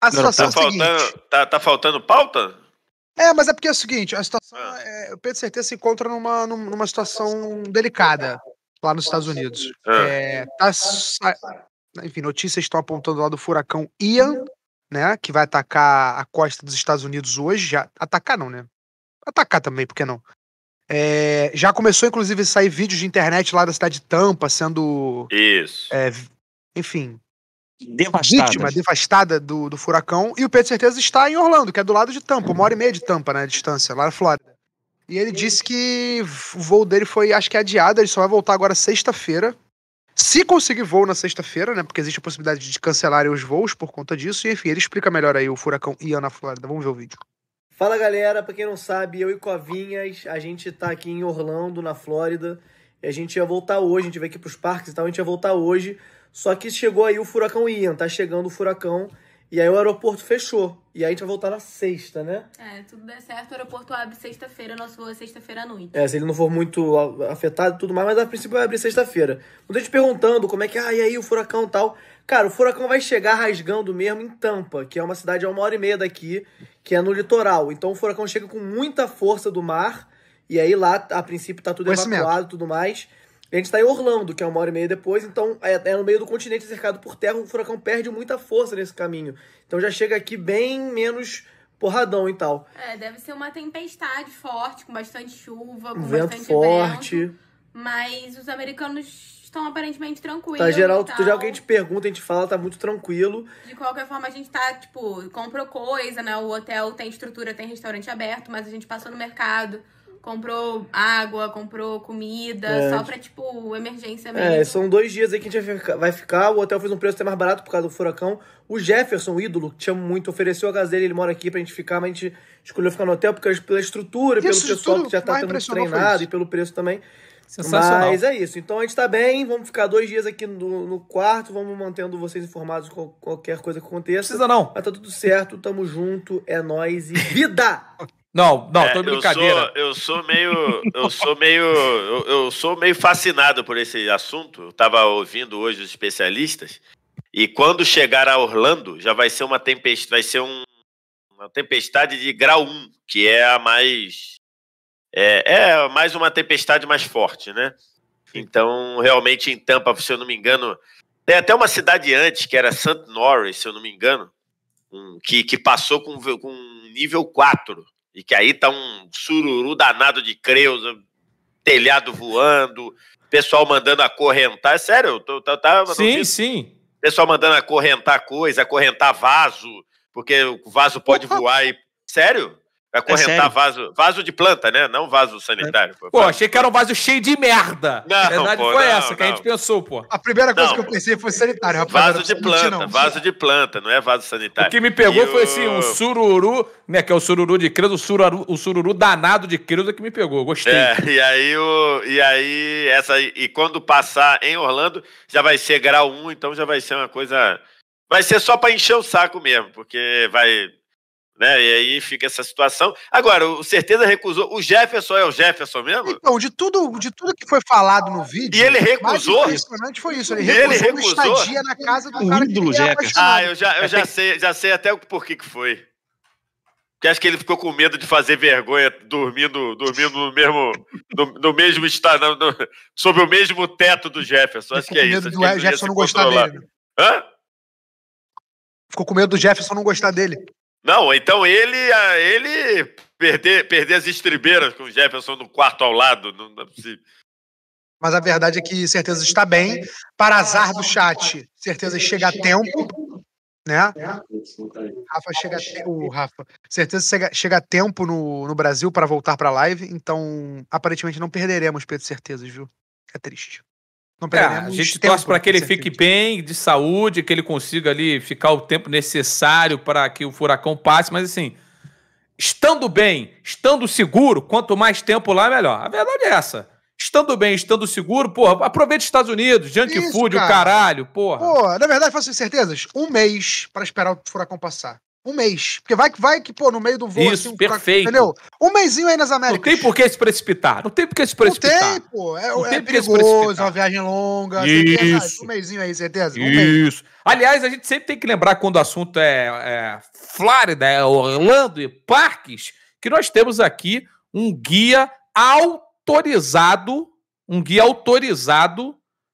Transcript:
A situação não, tá, é faltando, seguinte, tá, tá faltando pauta? É, mas é porque é o seguinte, a situação, ah. é, o Pedro Certeza se encontra numa, numa situação delicada lá nos Estados Unidos. Ah. É, tá, enfim, notícias estão apontando lá do furacão Ian, né, que vai atacar a costa dos Estados Unidos hoje. Já, atacar não, né? Atacar também, por que não? É, já começou, inclusive, a sair vídeos de internet lá da cidade de Tampa, sendo... Isso. É, enfim, devastada. Vítima devastada do, do furacão. E o Pedro Certeza está em Orlando, que é do lado de Tampa, uma hora e meia de Tampa, né? Distância, lá na Flórida. E ele disse que o voo dele foi, acho que é adiado, ele só vai voltar agora sexta-feira. Se conseguir voo na sexta-feira, né? Porque existe a possibilidade de cancelarem os voos por conta disso. E enfim, ele explica melhor aí o furacão Ian na Flórida. Vamos ver o vídeo. Fala galera, pra quem não sabe, eu e Covinhas, a gente tá aqui em Orlando, na Flórida. E a gente ia voltar hoje, a gente veio aqui pros parques e tal, a gente ia voltar hoje só que chegou aí o furacão Ian, tá chegando o furacão. E aí o aeroporto fechou. E aí a gente vai voltar na sexta, né? É, tudo der certo, o aeroporto abre sexta-feira, nosso voo é sexta-feira à noite. É, se ele não for muito afetado e tudo mais, mas a princípio vai abrir sexta-feira. Muita gente perguntando como é que, ah, e aí o furacão tal. Cara, o furacão vai chegar rasgando mesmo em Tampa, que é uma cidade a uma hora e meia daqui, que é no litoral. Então o furacão chega com muita força do mar, e aí lá, a princípio, tá tudo evacuado e tudo mais. A gente está em Orlando, que é uma hora e meia depois, então é, é, no meio do continente é cercado por terra, o furacão perde muita força nesse caminho. Então já chega aqui bem menos porradão e tal. É, deve ser uma tempestade forte, com bastante chuva, com vento bastante forte. Vento, mas os americanos estão aparentemente tranquilos. Tá geral, tal. geral que a gente pergunta, a gente fala, tá muito tranquilo. De qualquer forma, a gente tá, tipo, comprou coisa, né? O hotel tem estrutura, tem restaurante aberto, mas a gente passou no mercado comprou água, comprou comida, é. só pra, tipo, emergência é, mesmo. É, são dois dias aí que a gente vai ficar. O hotel fez um preço até mais barato por causa do furacão. O Jefferson, o ídolo, que te muito, ofereceu a casa dele, ele mora aqui pra gente ficar, mas a gente escolheu ficar no hotel porque, pela estrutura, Isso, pelo pessoal que já tá tendo treinado e pelo preço também. Sensacional. Mas é isso. Então a gente tá bem, vamos ficar dois dias aqui no, no quarto, vamos mantendo vocês informados com qualquer coisa que aconteça. Precisa não. Mas tá tudo certo, tamo junto, é nós e vida! Não, não, é, tô de brincadeira. Eu sou, eu sou meio. Eu sou meio. Eu, eu, sou meio fascinado por esse assunto. Eu tava ouvindo hoje os especialistas. E quando chegar a Orlando, já vai ser uma tempestade. Vai ser um, uma tempestade de grau 1, que é a mais. É, é mais uma tempestade mais forte, né? Então, realmente em Tampa, se eu não me engano. Tem até uma cidade antes, que era St. Norris, se eu não me engano, um, que, que passou com, com nível 4 e que aí tá um sururu danado de creuza telhado voando, pessoal mandando acorrentar. É sério, eu tô, tá, tá Sim, sim. Pessoal mandando acorrentar coisa, acorrentar vaso, porque o vaso pode voar e. Sério? Vai é correntar é vaso, vaso de planta, né? Não vaso sanitário. Pô, pô achei que era um vaso cheio de merda. Não, a verdade pô, foi não, essa não. que a gente pensou, pô. A primeira coisa não. que eu pensei foi sanitário, rapaz. Vaso de planta, não. vaso de planta, não é vaso sanitário. O que me pegou e foi o... assim, um sururu, né? Que é o sururu de creuza, o sururu, o sururu danado de creuza é que me pegou. Gostei. É, e aí o. E aí, essa. E quando passar em Orlando, já vai ser grau 1, então já vai ser uma coisa. Vai ser só para encher o saco mesmo, porque vai né? E aí fica essa situação. Agora, o certeza recusou. O Jefferson é o Jefferson mesmo? Então, de tudo, de tudo que foi falado no vídeo. E ele recusou. impressionante foi isso. Ele recusou, ele recusou estadia na casa do cara ídolo, Jefferson Ah, eu já, eu já sei, já sei até o porquê que foi. Porque acho que ele ficou com medo de fazer vergonha dormindo, dormindo no mesmo, no, no mesmo estado, no, sob o mesmo teto do Jefferson. Acho que é isso. Acho Jefferson não gostar dele. Hã? Ficou com medo do Jefferson não gostar dele. Não, então ele, ele perder, perder as estribeiras com o Jefferson no quarto ao lado, não, não é possível. Mas a verdade é que certeza está bem. Para azar do chat, certeza chega a tempo. Né? Rafa chega o Rafa. Certeza chega, chega a tempo no, no Brasil para voltar para a live. Então, aparentemente, não perderemos, Pedro certeza, viu? É triste. Não é, a gente tempo, torce para que ele fique bem, de saúde, que ele consiga ali ficar o tempo necessário para que o furacão passe, mas assim, estando bem, estando seguro, quanto mais tempo lá, melhor. A verdade é essa. Estando bem, estando seguro, porra, aproveita os Estados Unidos, junk Isso, food, cara. o caralho, porra. Pô, na verdade, faço certezas, um mês para esperar o furacão passar. Um mês. Porque vai, vai que, pô, no meio do voo. Isso, assim, perfeito. entendeu? Um mêsinho aí nas Américas. Não tem por que se precipitar. Não tem por que se precipitar. Não tem, pô. É, não é perigoso, é uma viagem longa. Isso. Um mêsinho aí, certeza? Um Isso. Mês. Aliás, a gente sempre tem que lembrar quando o assunto é, é Flórida, é Orlando e parques, que nós temos aqui um guia autorizado, um guia autorizado